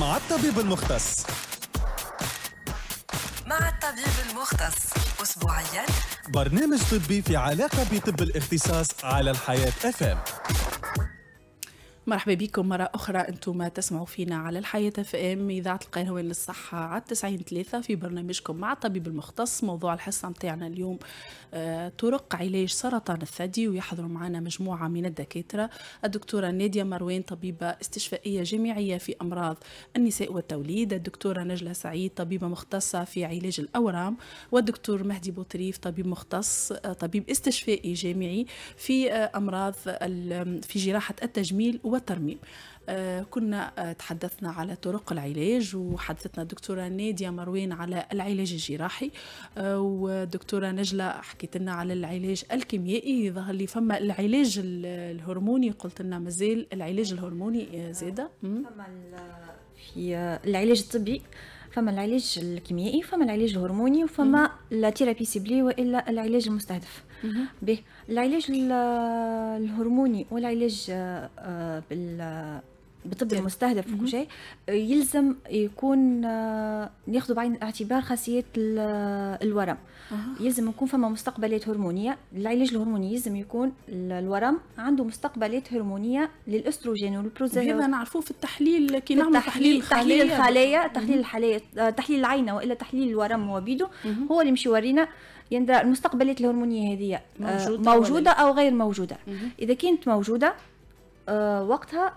مع الطبيب المختص مع الطبيب المختص أسبوعيا برنامج طبي في علاقة بطب الاختصاص على الحياة أفهم مرحبا بكم مرة أخرى أنتم تسمعوا فينا على الحياة اف ام إذاعة القهوان للصحة على 90 ثلاثة في برنامجكم مع الطبيب المختص موضوع الحصة متاعنا اليوم آه، طرق علاج سرطان الثدي ويحضر معنا مجموعة من الدكاترة الدكتورة نادية مروان طبيبة استشفائية جامعية في أمراض النساء والتوليد الدكتورة نجلة سعيد طبيبة مختصة في علاج الأورام والدكتور مهدي بوطريف طبيب مختص آه، طبيب استشفائي جامعي في آه، أمراض في جراحة التجميل والترميم آه، كنا آه، تحدثنا على طرق العلاج وحدثتنا الدكتورة نادية مروان على العلاج الجراحي آه، والدكتورة نجلة حكيت لنا على العلاج الكيميائي ظهر لي فما العلاج الهرموني قلت لنا مازال العلاج الهرموني زادة في العلاج الطبي فما العلاج الكيميائي فما العلاج الهرموني وفما لا تيرابي سيبلي والا العلاج المستهدف به العلاج الهرموني والعلاج آه، آه، بال بالطب المستهدف وكل شيء يلزم يكون ناخذ آه، بعين الاعتبار خاصيه الورم يلزم يكون فما مستقبلات هرمونيه العلاج الهرموني يلزم يكون الورم عنده مستقبلات هرمونيه للاستروجين والبروزيرو هذا نعرفوه في التحليل كي نعمل تحليل تحليل الخلايا تحليل الخلايا تحليل العينه والا تحليل الورم وبيده هو اللي مش يورينا يندى المستقبلات الهرمونيه هذه آه، موجوده, موجودة او غير موجوده مم. اذا كانت موجوده آه، وقتها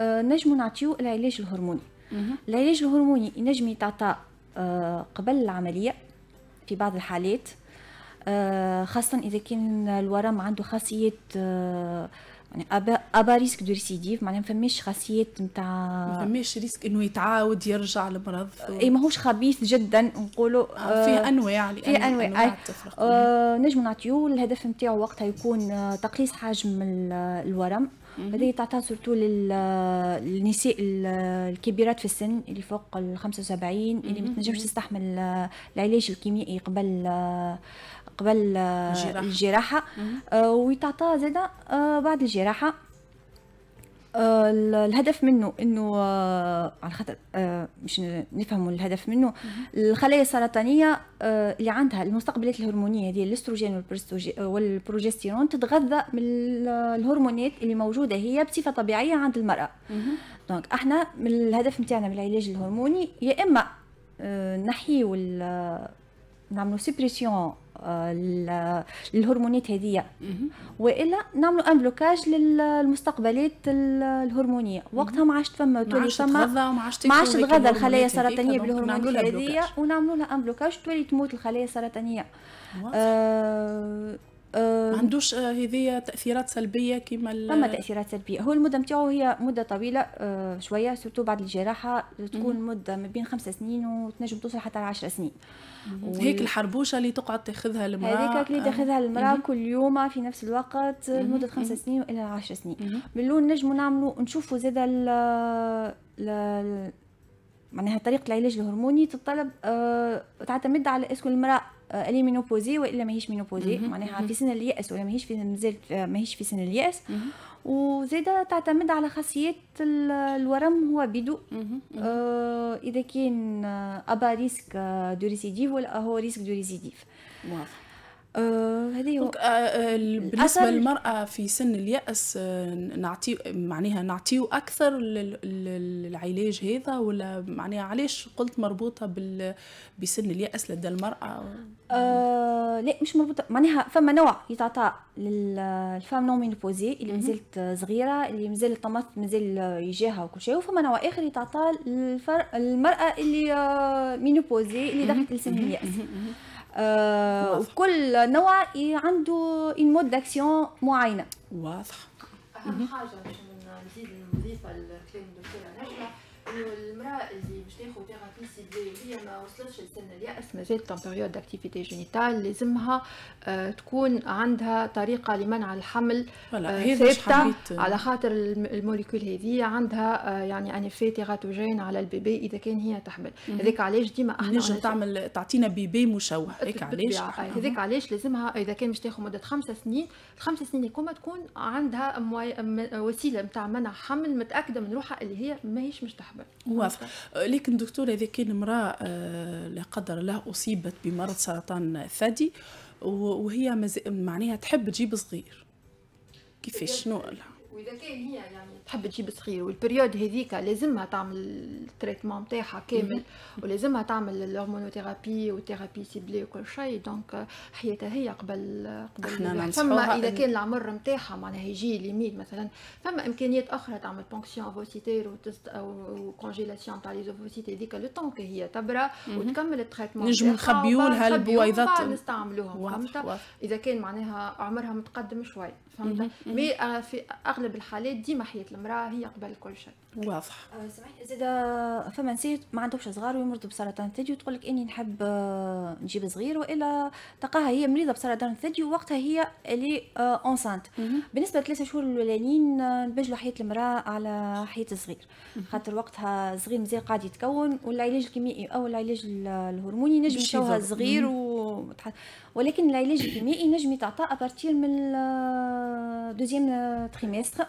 آه، نجم نعطيو العلاج الهرموني مم. العلاج الهرموني ينجم يتعطى قبل العمليه في بعض الحالات خاصة إذا كان الورم عنده خاصية يعني ابا ريسك دو ريسيديف معناها ما فماش خاصيات نتاع ما فماش ريسك انه يتعاود يرجع المرض اي ماهوش خبيث جدا نقولوا آه، فيه آه، انواع فيه انواع, أنواع, أنواع تفرق آه نجم نعطيو الهدف نتاعو وقتها يكون آه، تقليص حجم الورم هذه تعطيها سورتو للنساء الكبيرات في السن اللي فوق ال 75 اللي ما تنجمش تستحمل العلاج الكيميائي قبل قبل آه، الجراحه, الجراحة. آه، ويتعطى زاده آه، بعد الجراحه الهدف منه انه على خاطر مش نفهموا الهدف منه الخلايا السرطانيه اللي عندها المستقبلات الهرمونيه ديال الاستروجين والبروجستيرون تتغذى من الهرمونات اللي موجوده هي بصفه طبيعيه عند المراه دونك احنا من الهدف نتاعنا من العلاج الهرموني يا اما نحيو نعملوا آه، سيبريسيون للهرمونات هذيا والا نعملوا ان بلوكاج للمستقبلات الهرمونيه وقتها ما عادش فما تولي فما ما عادش تتغذى الخلايا السرطانيه بالهرمونات هذيا ونعملوا لها ان بلوكاج تولي تموت الخلايا السرطانيه ما عندوش آه، هذيا تاثيرات سلبيه كما فما تاثيرات سلبيه هو المده نتاعو هي مده طويله آه، شويه سورتو بعد الجراحه تكون مم. مده ما بين خمس سنين وتنجم توصل حتى ل 10 سنين و... هيك الحربوشه اللي تقعد تاخذها المراه هذيك اللي آه، تاخذها المراه مم. كل يوم في نفس الوقت لمده خمس سنين والى 10 سنين من اللون نعملو نشوفو زاد ال ل... معناها طريقه العلاج الهرموني تتطلب أه تعتمد على اسكو المراه الي آه، مينوبوزي والا ماهيش مينوبوزي معناها في سن الياس ولا ماهيش في مازال آه، ماهيش في سن الياس وزيدا تعتمد على خاصيات الورم هو بدو آه، اذا كان ابا ريسك دو ريسيديف ولا هو ريسك دو ريسيديف واضح آه هذه و... آه، آه، بالنسبة للمرأة في سن اليأس آه، نعطي معناها نعطيه أكثر للعلاج هذا ولا معناها علاش قلت مربوطة بال... بسن اليأس لدى المرأة؟ آه لا مش مربوطة معناها فما نوع يتعطى للفام نو مينوبوزي اللي مازالت صغيرة اللي مازال الطماط مازال يجيها وكل شيء وفما نوع آخر يتعطى للمراه اللي مينوبوزي اللي دخلت لسن اليأس آه، وكل نوع عنده ان مود داكسيون معينه واضح اهم حاجه باش نزيد نضيف الكلام الدكتور المراه باش لسن الياس مازالت في بيريود اكتيفيتي جينيتال لازمها آه، تكون عندها طريقه لمنع الحمل آه، ثابته آه. على خاطر الموليكول هذه عندها يعني ان افي تيراتوجين على البيبي اذا كان هي تحمل هذاك علاش ديما احنا نجم تعمل تعطينا بيبي مشوه هيك علاش هذاك علاش لازمها اذا كان باش تاخذ مده خمسة سنين الخمس سنين يكون تكون عندها وسيله نتاع منع حمل متاكده من روحها اللي هي ماهيش مش تحمل واضح أه، لكن دكتور اذا كان امراه أه، لا قدر الله اصيبت بمرض سرطان الثدي وهي معناها تحب تجيب صغير كيفاش شنو واذا كان هي يعني تحب تجيب صغير والبريود هذيك لازمها تعمل التريتمون نتاعها كامل ولازمها تعمل الهرمونوثيرابي والثيرابي سيبلي وكل شيء دونك حياتها هي قبل قبل فما اذا كان العمر نتاعها معناها يجي ليميت مثلا فما امكانيات اخرى تعمل بونكسيون اوفوسيتير او كونجيلاسيون تاع لي زوفوسيتي هذيك لو طون هي تبرا وتكمل التريتمون نجم نخبيو لها البويضات نستعملوهم فهمت اذا كان معناها عمرها متقدم شوي فهمت مي آه، في اغلب الحالات ديما حياه المراه هي قبل كل شيء واضح آه، سمعت زاد فما نسيت ما عندهمش صغار ويمرضوا بسرطان الثدي وتقول لك اني نحب آه، نجيب صغير والا تلقاها هي مريضه بسرطان الثدي ووقتها هي اللي اونسانت آه، بالنسبه لثلاثة شهور الاولانيين نبجلوا حياه المراه على حياه الصغير خاطر وقتها صغير مزيان قاعد يتكون والعلاج الكيميائي او العلاج الهرموني نجم يشوها الصغير و... ولكن العلاج الكيميائي نجم يتعطى ابارتير من دوزيام تريمستر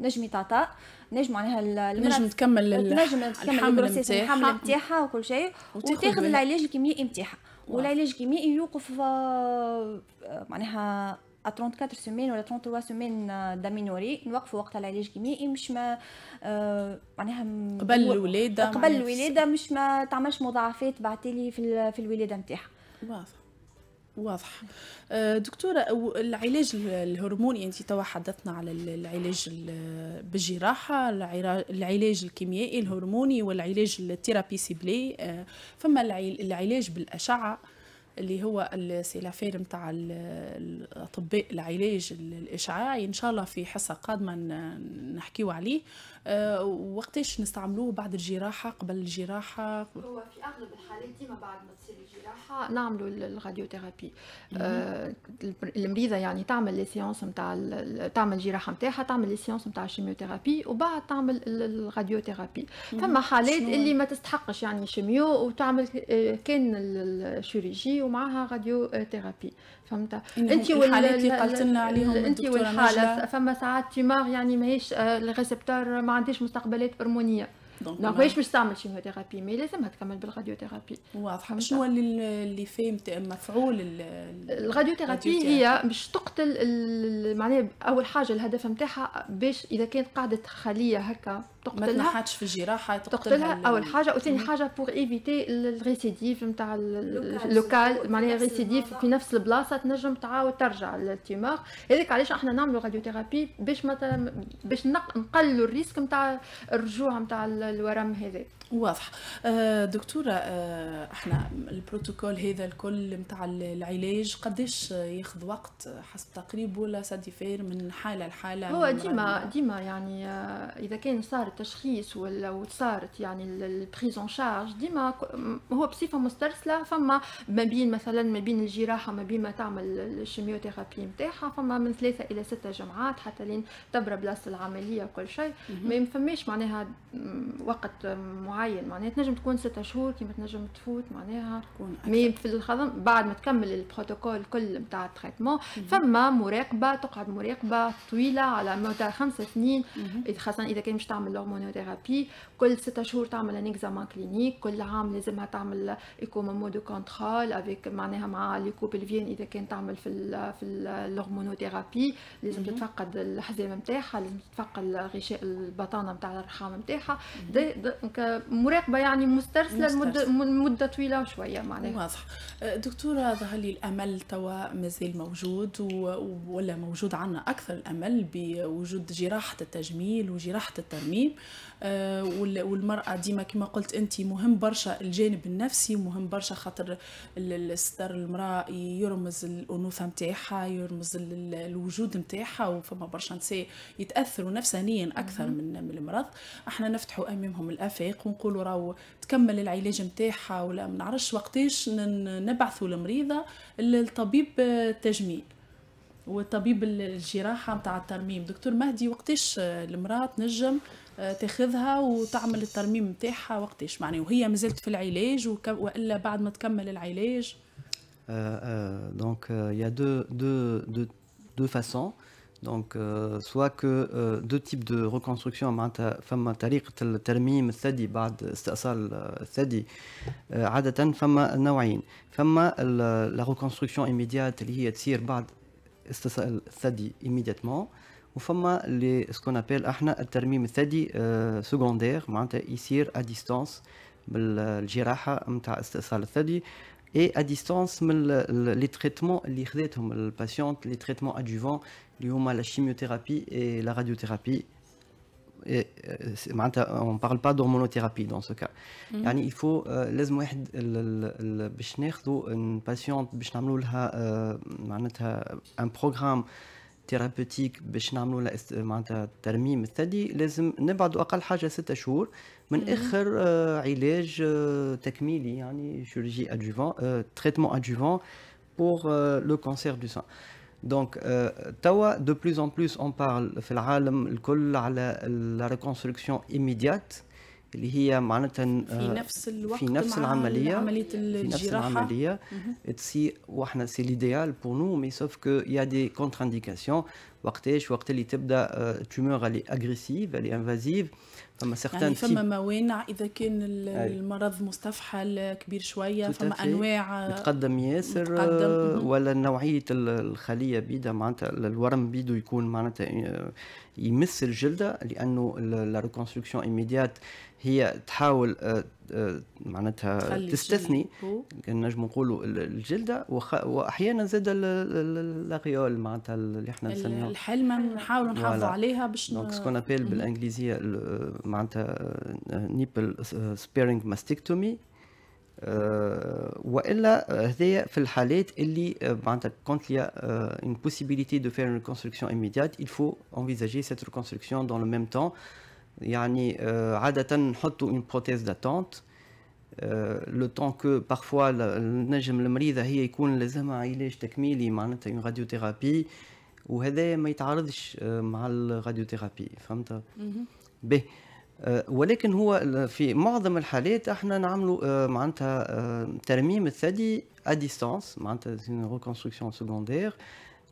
نجمي تعطاء نجم معناها المرأة نجم تكمل نجم تكمل البروسيس الحمل نتاعها وكل شيء وتاخذ العلاج الكيميائي نتاعها والعلاج الكيميائي يوقف آه، معناها 34 سمين ولا 33 سمين دامينوري نوقفوا وقت العلاج الكيميائي مش ما آه، معناها قبل الولاده قبل الولاده مش ما تعملش مضاعفات بعتيلي في, في الولاده نتاعها واضح واضح آه، دكتورة العلاج الهرموني أنت توا حدثنا على العلاج بالجراحة العلاج الكيميائي الهرموني والعلاج التيرابي سيبلي آه، فما العلاج بالأشعة اللي هو السيلافير متاع الاطباء العلاج الاشعاعي ان شاء الله في حصه قادمه نحكيو عليه آه، وقتاش نستعملوه بعد الجراحه قبل الجراحه هو في اغلب الحالات ديما بعد ما تصير الجراحه نعملوا الراديوثيرابي آه، المريضه يعني تعمل لي سيونس نتاع تعمل الجراحه نتاعها تعمل لي سيونس نتاع الشيميوثيرابي وبعد تعمل الراديوثيرابي فما حالات اللي ما تستحقش يعني شيميو وتعمل آه، كان الشيروجي ومعها راديوثيرابي فهمت انت والحالات اللي قلت لنا عليهم انت والحاله فما ساعات تيمار يعني ماهيش الريسبتور مع عنديش مستقبلات هرمونيه دونك واش باش تعمل شيميوثيرابي مي لازمها تكمل بالراديوثيرابي واضحه شنو اللي اللي فيه مفعول الراديوثيرابي هي باش تقتل معناها اول حاجه الهدف نتاعها باش اذا كانت قاعده خليه هكا تقتلها ما تنحتش في الجراحه تقتلها تقتلها اول حاجه وثاني حاجه بور ايفيتي الريسيديف نتاع اللوكال معناها ريسيديف في نفس البلاصه تنجم تعاود ترجع للتيمور هذاك علاش احنا نعملوا راديوثيرابي باش ما باش نقللوا الريسك نتاع الرجوع نتاع الورم هذا واضح آه، دكتوره آه، احنا البروتوكول هذا الكل نتاع العلاج قداش ياخذ وقت حسب تقريب ولا ساديفير من حاله لحاله هو ديما ديما يعني آه، اذا كان صارت التشخيص ولا وصارت يعني البريزون شارج ديما هو بصفه مسترسله فما ما بين مثلا ما بين الجراحه ما بين ما تعمل الشيميوثيرابي نتاعها فما من ثلاثه الى سته جمعات حتى لين تبرى بلاصه العمليه وكل شيء ما فماش معناها وقت معين معناها تنجم تكون ستة شهور كيما تنجم تفوت معناها مي في الخضم بعد ما تكمل البروتوكول كل نتاع التريتمون فما مراقبه تقعد مراقبه طويله على مدى خمسة سنين خاصه اذا كان مش تعمل الهرمونوثيرابي كل ستة شهور تعمل ان اكزامان كلينيك كل عام لازمها تعمل ايكو مومو دو كونترول افيك معناها مع ليكو بلفيان اذا كان تعمل في الـ في الهرمونوثيرابي لازم تتفقد الحزام نتاعها لازم تتفقد غشاء البطانه نتاع الرحام نتاعها مراقبه يعني مسترسله لمده مده طويله شويه معناها واضح أه، دكتوره ظهر لي الامل توا مازال موجود ولا موجود عندنا اكثر الامل بوجود جراحه التجميل وجراحه الترميم الرحيم آه، والمرأة ديما كما قلت أنت مهم برشا الجانب النفسي مهم برشا خاطر الستر المرأة يرمز الأنوثة نتاعها يرمز الوجود نتاعها وفما برشا نساء يتأثروا نفسانيا أكثر من من المرض احنا نفتحوا أمامهم الآفاق ونقولوا راهو تكمل العلاج نتاعها ولا ما نعرفش وقتاش نبعثوا المريضة للطبيب التجميل والطبيب الجراحة نتاع الترميم دكتور مهدي وقتاش المرأة تنجم تاخذها وتعمل الترميم نتاعها وقتاش معناها وهي مازالت في العلاج والا بعد ما تكمل العلاج دونك يا دو دو دو دو فاسون دونك سوا كو دو تيب دو euh, معناتها فما طريقة الترميم الثدي بعد استئصال الثدي عادة فما نوعين، فما لا ريكونستركسيون ايميديات اللي هي تصير بعد استئصال الثدي ايميديتمون Ou les ce qu'on appelle ahna al euh, secondaire, ici à distance, le euh, et à distance les traitements les patients, les traitements adjuvants, la chimiothérapie et la radiothérapie. Euh, on ne parle pas d'hormonothérapie dans ce cas. Mm-hmm. Il faut, il faut euh, une patiente, un programme. ثيرابيوتيك باش نعملوا معناتها ترميم الثدي لازم نبعدوا اقل حاجه ستة شهور من اخر آه، علاج آه، تكميلي يعني شيرجي ادجوفون تريتمون ادجوفون بور لو كانسير دو سان دونك توا دو بلوس en بلوس اون بارل في العالم الكل على لا ريكونستركسيون immédiate. اللي هي معناتها آه، في نفس الوقت في نفس العمليه عمليه الجراحه في نفس العمليه تسي واحنا سي ليديال بور نو مي سوف كو يا دي كونتر انديكاسيون وقتاش وقت اللي تبدا تيومور آه، اللي اغريسيف اللي انفازيف فما سيغتان يعني فما موانع اذا كان المرض مستفحل آه، كبير شويه فما انواع متقدم آه، ياسر متقدم. ولا نوعيه الخليه بيدها معناتها الورم بيدو يكون معناتها يمس الجلده لانه لا ريكونستركسيون ايميديات هي تحاول آه، معناتها تستثني نجم نقولوا الجلده وخ... واحيانا زاد لاغيول معناتها اللي احنا نسميها الحلمه نحاولوا نحافظوا عليها باش دونك سكون ابيل بالانجليزيه معناتها آه، نيبل آه، سبيرنج ماستكتومي والا هذايا في الحالات اللي معناتها كونت ليا اون بوسيبيليتي دو فير ريكونستركسيون اميديات il faut envisager cette reconstruction dans le même temps يعني euh, عادة نحطوا اون بروتيز داتونت لو طون كو بارفوا النجم المريضة هي يكون لازمها علاج تكميلي معناتها اون راديوثيرابي وهذا ما يتعارضش euh, مع الراديوثيرابي فهمت به آه، ولكن هو في معظم الحالات احنا نعملوا آه، معناتها آه، ترميم الثدي ا ديستانس معناتها ريكونستركسيون سكوندير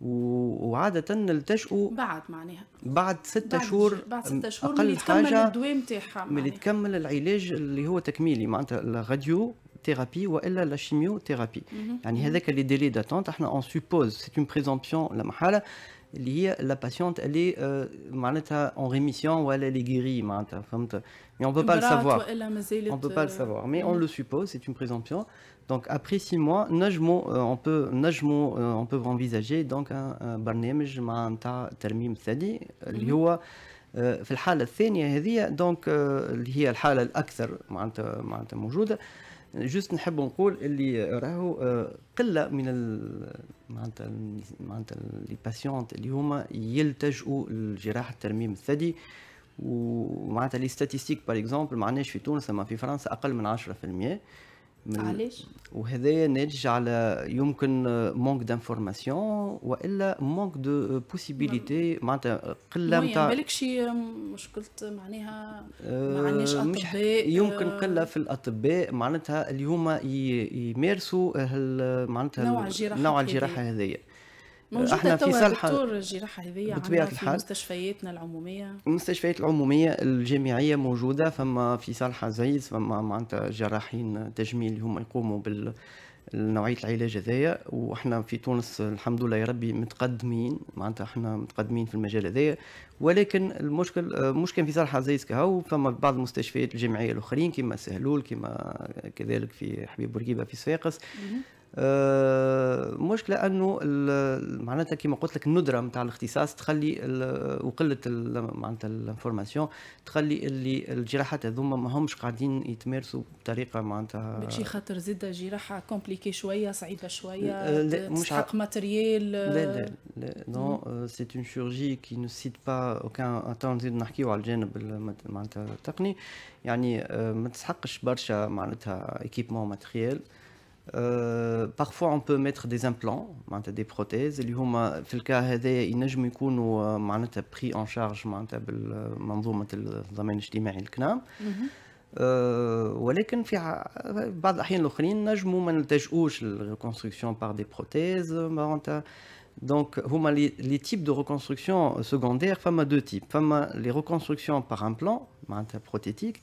وعادة نلتجئوا بعد معناها بعد ستة شهور بعد ستة شهور أقل من حاجة الدواء نتاعها ملي تكمل العلاج اللي هو تكميلي معناتها الراديو ثيرابي والا لا شيميو ثيرابي يعني هذاك لي ديلي داتونت احنا اون سوبوز سي اون بريزومبسيون لا محاله اللي هي لا باسيونت اللي معناتها اون ريميسيون ولا اللي guérie معناتها فهمت mais on peut pas le savoir on peut pas le savoir mais on le suppose c'est une présomption donc après six mois نجمو on peut نجمو on peut envisager donc un برنامج مع نتاع ترميم ثدي اللي هو في الحاله الثانيه هذه دونك اللي هي الحاله الاكثر معناتها معناتها موجوده جوست نحب نقول اللي راهو آه، قله من معناتها معناتها لي باسيونت اللي هما يلتجؤوا لجراحه ترميم الثدي ومعناتها لي ستاتيستيك باغ اكزومبل ما في تونس ما في فرنسا اقل من 10% علاش؟ وهذايا ناتج على يمكن مونك دانفورماسيون والا مونك دو بوسيبيليتي معناتها قله نتاع ما بالكش مشكله معناها آه، ما عندناش اطباء يمكن آه، قله في الاطباء معناتها اليوم يمارسوا معناتها نوع الجراحه نوع الجراحه هذايا موجودة احنا في سلحة دكتور الجراحة هذه بطبيعة الحال مستشفياتنا العمومية المستشفيات العمومية الجامعية موجودة فما في صالحة زيز فما معناتها جراحين تجميل اللي هما يقوموا بال نوعيه العلاج هذايا وإحنا في تونس الحمد لله يا ربي متقدمين معناتها إحنا متقدمين في المجال هذايا ولكن المشكل مش كان في صالح عزيز كهو فما بعض المستشفيات الجامعية الأخرين كما سهلول كما كذلك في حبيب بورقيبة في صفاقس آه، مشكله انه معناتها كما قلت لك الندره نتاع الاختصاص تخلي وقله معناتها الانفورماسيون تخلي اللي الجراحات هذوما ما همش قاعدين يتمارسوا بطريقه معناتها ماشي خاطر زيد جراحه كومبليكي شويه صعيبه شويه لا مش حق ماتريال لا لا لا نو سي اون شيرجي كي نسيت با اوكان اتون نزيد نحكيو على الجانب معناتها التقني يعني euh، ما تسحقش برشا معناتها ايكيبمون ماتريال Euh, parfois on peut mettre des implants des prothèses اللي هما des pris en charge معناتها بالمنظومه الضمان الاجتماعي الكنام ولكن Donc, les types de reconstruction secondaire, il y deux types. les reconstructions par implant, prothétique, prothétiques,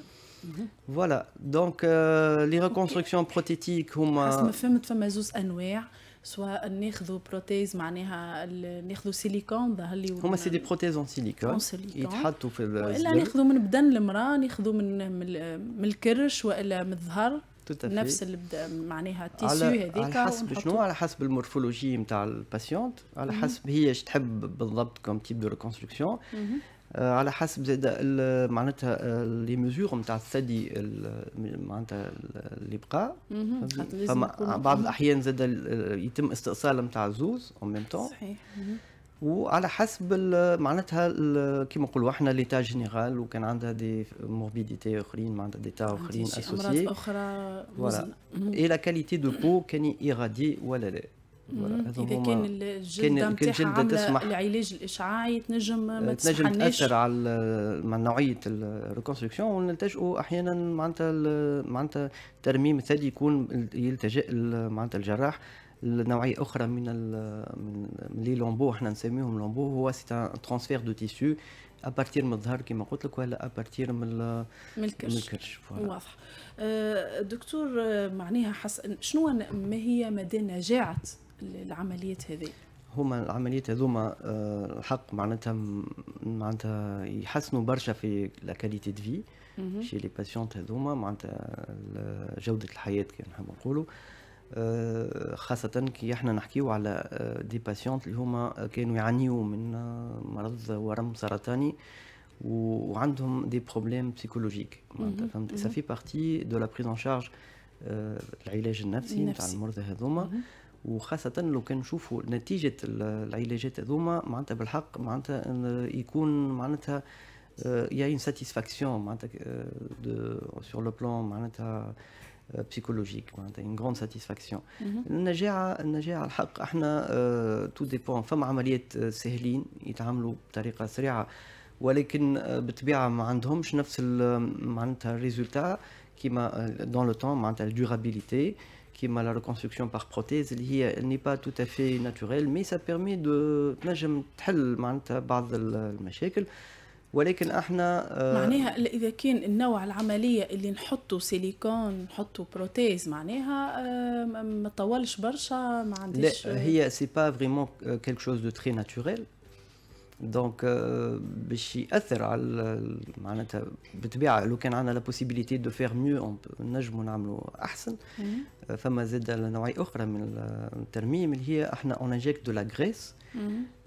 فوالا دونك لي ريكونستركسيون بروتيتيك هما ما فهمت فما زوز انواع سواء ناخذوا بروتيز معناها ناخذوا سيليكون ظهر لي هما سي دي بروتيز اون سيليكون يتحطوا في ولا ناخذوا من بدن المراه ناخذوا من من الكرش والا من الظهر نفس معناها التيسيو هذيك على حسب شنو على حسب المورفولوجي نتاع الباسيونت على حسب هي اش تحب بالضبط كوم تيب دو ريكونستركسيون آه، على حسب زاد معناتها آه، لي ميزور نتاع الثدي معناتها اللي بقى فما بعض الاحيان زاد آه، يتم استئصال نتاع الزوز اون ميم تون صحيح وعلى حسب معناتها كيما نقولوا احنا ليتا جينيرال وكان عندها دي موربيديتي اخرين معناتها ديتا اخرين اسوسيي امراض اخرى ولا اي لا كاليتي دو بو كان يغادي ولا لا اذا كان الجلده نتاعها تسمح العلاج الاشعاعي تنجم ما آه، تنجم تاثر على مع نوعيه الريكونستركسيون ونلتجئوا احيانا معناتها معناتها ترميم الثدي يكون يلتجئ معناتها الجراح لنوعيه اخرى من من لي لومبو احنا نسميهم لومبو هو سي ترانسفير دو تيسيو ابارتير من الظهر كما قلت لك ولا ابارتير من من الكرش, من الكرش. واضح آه، دكتور آه، معناها حس... شنو ما هي مدى نجاعه العمليات هذه هما العمليات هذوما آه، الحق معناتها معناتها يحسنوا برشا في لا كاليتي دو في شي لي باسيونت هذوما معناتها جوده الحياه كي نحب نقولوا آه، خاصة كي احنا نحكيو على دي آه، باسيونت اللي هما كانوا يعانيو من مرض ورم سرطاني وعندهم دي بروبليم سيكولوجيك معناتها فهمت سافي بارتي دو لا بريز ان شارج العلاج النفسي نتاع المرضى هذوما وخاصة لو كان نشوفوا نتيجة العلاجات هذوما معناتها بالحق معناتها يكون معناتها آه، يا اون ساتيسفاكسيون معناتها سور لو بلان معناتها بسيكولوجيك آه، معناتها اون غروند ساتيسفاكسيون النجاعه النجاعه الحق احنا تو آه، ديبون فما عمليات سهلين يتعاملوا بطريقه سريعه ولكن بالطبيعه ما عندهمش نفس معناتها الريزولتا كيما دون لو تون معناتها الدورابيليتي qui est la reconstruction par prothèse, elle n'est pas tout à fait naturelle, mais ça permet de تنجم تحل معناتها بعض المشاكل ولكن احنا معناها اذا كان النوع العمليه اللي نحطوا سيليكون نحطوا بروتيز معناها ما طولش برشا ما عنديش لا هي سي با فريمون كيلك شوز دو تري ناتوريل دونك euh, باش ياثر على معناتها بالطبيعه لو كان عندنا لا بوسيبيليتي دو فيغ ميو نجمو نعملو احسن فما زاد نوعيه اخرى من الترميم اللي هي احنا اون انجيك دو لا غريس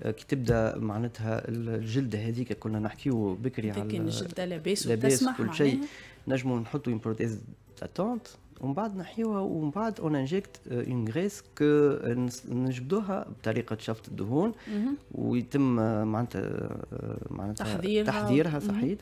كي تبدا معناتها الجلده هذيك كنا نحكيو بكري على الجلده لاباس وتسمح كل شيء نجمو نحطو اون بروتيز داتونت ومن بعد نحيوها ومن بعد اون انجكت اون غريس كو نجبدوها بطريقه شفط الدهون ويتم آه، معناتها آه، معناتها تحضيرها تحضيرها صحيح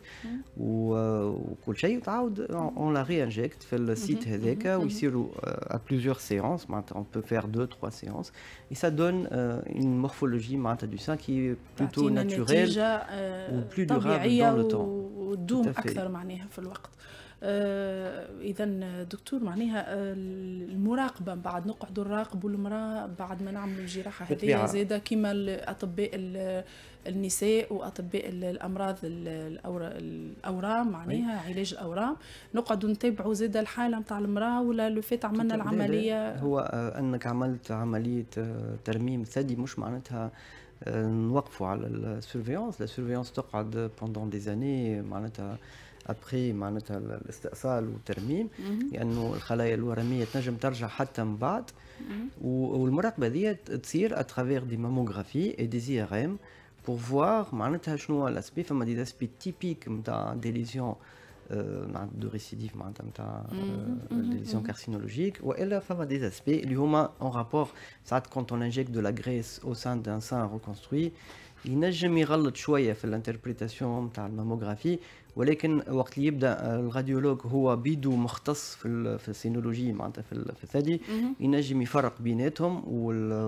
وكل شيء وتعاود اون لا ري انجكت في السيت هذاك ويصيروا ا بليزيور سيونس معناتها اون بو فير دو تخوا سيونس اي سا دون اون مورفولوجي معناتها دو سان كي بلوتو ناتشوريل و بلو ودوم اكثر معناها في الوقت آه، اذا دكتور معناها آه، المراقبه من بعد نقعدوا نراقبوا المراه بعد ما نعملوا الجراحه هذه زاده كما الاطباء النساء واطباء الامراض الاورام معناها علاج الاورام نقعدوا نتابعوا زاده الحاله نتاع المراه ولا لو فات عملنا العمليه هو آه، انك عملت عمليه ترميم ثدي مش معناتها نوقفوا على السيرفيونس السيرفيونس تقعد بوندون دي زاني معناتها Après l'est-à-sal ou le terme, et nous avons fait un travail à l'Oramé qui nous a fait un Et le mur a fait à travers des mammographies et des IRM pour voir l'aspect typique des lésions euh, de récidive, euh, des lésions carcinologiques, et il y des aspects qui ont un rapport. Quand on injecte de la graisse au sein d'un sang reconstruit, il n'y a jamais de choix à l'interprétation de la mammographie. ولكن وقت اللي يبدا آه، الغاديولوج هو بيدو مختص في في السينولوجي معناتها في, في الثدي ينجم يفرق بيناتهم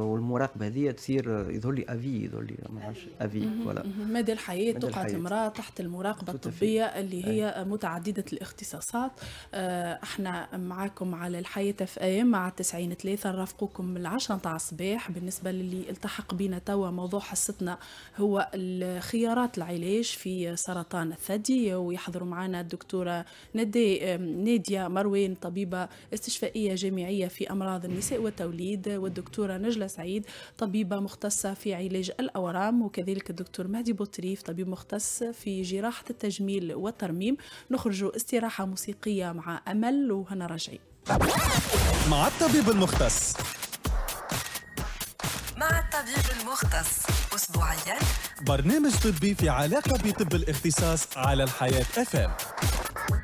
والمراقبه هذه تصير آه، يظهر لي افي يظهر لي ما افي ولا مدى الحياه تقع المراه تحت المراقبه الطبيه اللي هي أي. متعدده الاختصاصات آه، احنا معاكم على الحياه في ايام مع 90 3 نرافقوكم من 10 نتاع الصباح بالنسبه للي التحق بينا توا موضوع حصتنا هو خيارات العلاج في سرطان الثدي ويحضروا معنا الدكتورة ندي ناديا مروان طبيبة استشفائية جامعية في أمراض النساء والتوليد والدكتورة نجلة سعيد طبيبة مختصة في علاج الأورام وكذلك الدكتور مهدي بوطريف طبيب مختص في جراحة التجميل والترميم نخرج استراحة موسيقية مع أمل وهنا راجعين مع الطبيب المختص مع الطبيب المختص أسبوعيا برنامج طبي في علاقة بطب الاختصاص على الحياة أفهم